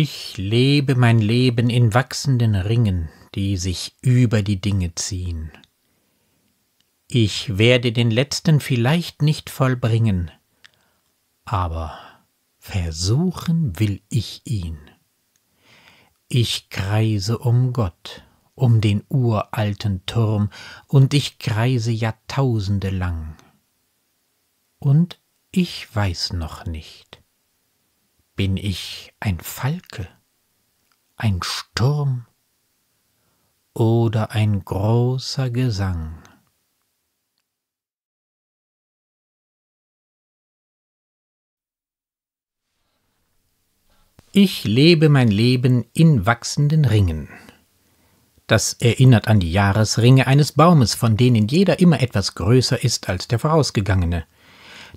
Ich lebe mein Leben in wachsenden Ringen, die sich über die Dinge ziehen. Ich werde den letzten vielleicht nicht vollbringen, aber versuchen will ich ihn. Ich kreise um Gott, um den uralten Turm, und ich kreise Jahrtausende lang. Und ich weiß noch nicht, bin ich ein Falke, ein Sturm oder ein großer Gesang. Ich lebe mein Leben in wachsenden Ringen. Das erinnert an die Jahresringe eines Baumes, von denen jeder immer etwas größer ist als der vorausgegangene –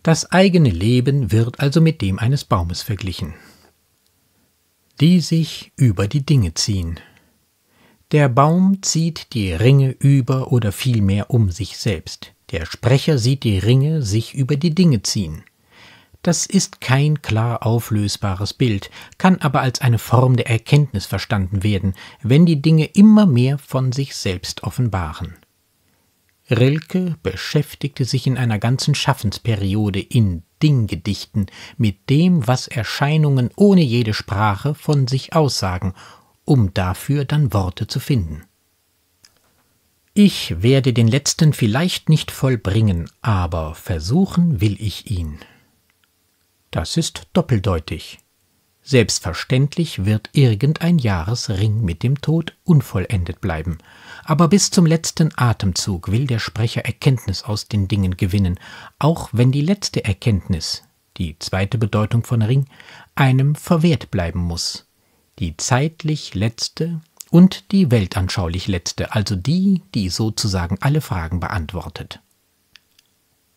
das eigene Leben wird also mit dem eines Baumes verglichen, die sich über die Dinge ziehen. Der Baum zieht die Ringe über oder vielmehr um sich selbst. Der Sprecher sieht die Ringe sich über die Dinge ziehen. Das ist kein klar auflösbares Bild, kann aber als eine Form der Erkenntnis verstanden werden, wenn die Dinge immer mehr von sich selbst offenbaren. Rilke beschäftigte sich in einer ganzen Schaffensperiode in Dinggedichten mit dem, was Erscheinungen ohne jede Sprache von sich aussagen, um dafür dann Worte zu finden. Ich werde den letzten vielleicht nicht vollbringen, aber versuchen will ich ihn. Das ist doppeldeutig. Selbstverständlich wird irgendein Jahresring mit dem Tod unvollendet bleiben. Aber bis zum letzten Atemzug will der Sprecher Erkenntnis aus den Dingen gewinnen, auch wenn die letzte Erkenntnis, die zweite Bedeutung von Ring, einem verwehrt bleiben muss. Die zeitlich letzte und die weltanschaulich letzte, also die, die sozusagen alle Fragen beantwortet.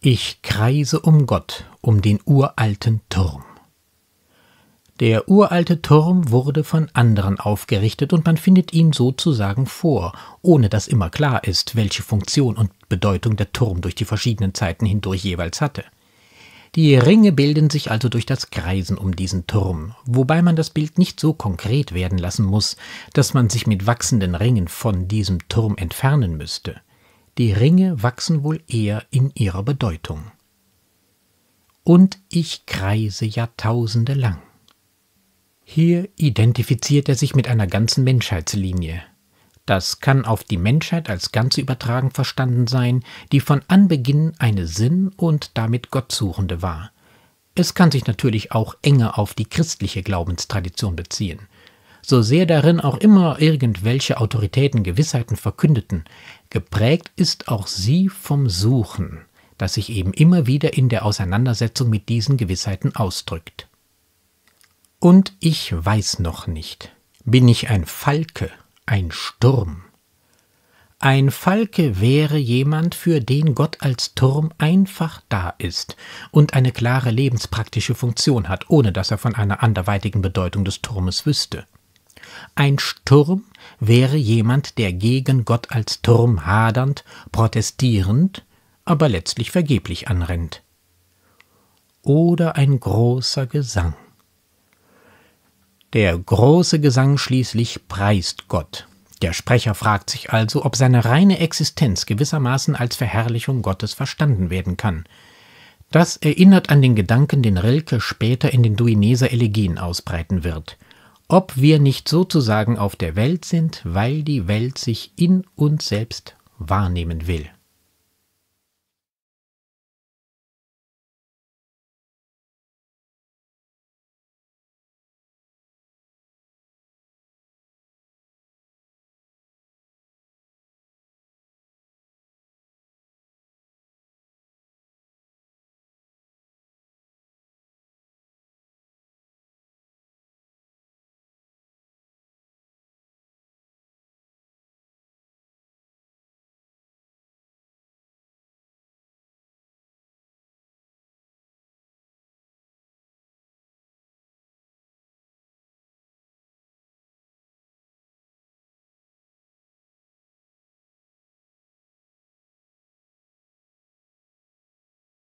Ich kreise um Gott, um den uralten Turm. Der uralte Turm wurde von anderen aufgerichtet und man findet ihn sozusagen vor, ohne dass immer klar ist, welche Funktion und Bedeutung der Turm durch die verschiedenen Zeiten hindurch jeweils hatte. Die Ringe bilden sich also durch das Kreisen um diesen Turm, wobei man das Bild nicht so konkret werden lassen muss, dass man sich mit wachsenden Ringen von diesem Turm entfernen müsste. Die Ringe wachsen wohl eher in ihrer Bedeutung. Und ich kreise Jahrtausende lang. Hier identifiziert er sich mit einer ganzen Menschheitslinie. Das kann auf die Menschheit als Ganze übertragen verstanden sein, die von Anbeginn eine Sinn- und damit Gottsuchende war. Es kann sich natürlich auch enger auf die christliche Glaubenstradition beziehen. So sehr darin auch immer irgendwelche Autoritäten Gewissheiten verkündeten, geprägt ist auch sie vom Suchen, das sich eben immer wieder in der Auseinandersetzung mit diesen Gewissheiten ausdrückt. Und ich weiß noch nicht, bin ich ein Falke, ein Sturm. Ein Falke wäre jemand, für den Gott als Turm einfach da ist und eine klare lebenspraktische Funktion hat, ohne dass er von einer anderweitigen Bedeutung des Turmes wüsste. Ein Sturm wäre jemand, der gegen Gott als Turm hadernd, protestierend, aber letztlich vergeblich anrennt. Oder ein großer Gesang. Der große Gesang schließlich preist Gott. Der Sprecher fragt sich also, ob seine reine Existenz gewissermaßen als Verherrlichung Gottes verstanden werden kann. Das erinnert an den Gedanken, den Rilke später in den Duineser Elegien ausbreiten wird. Ob wir nicht sozusagen auf der Welt sind, weil die Welt sich in uns selbst wahrnehmen will.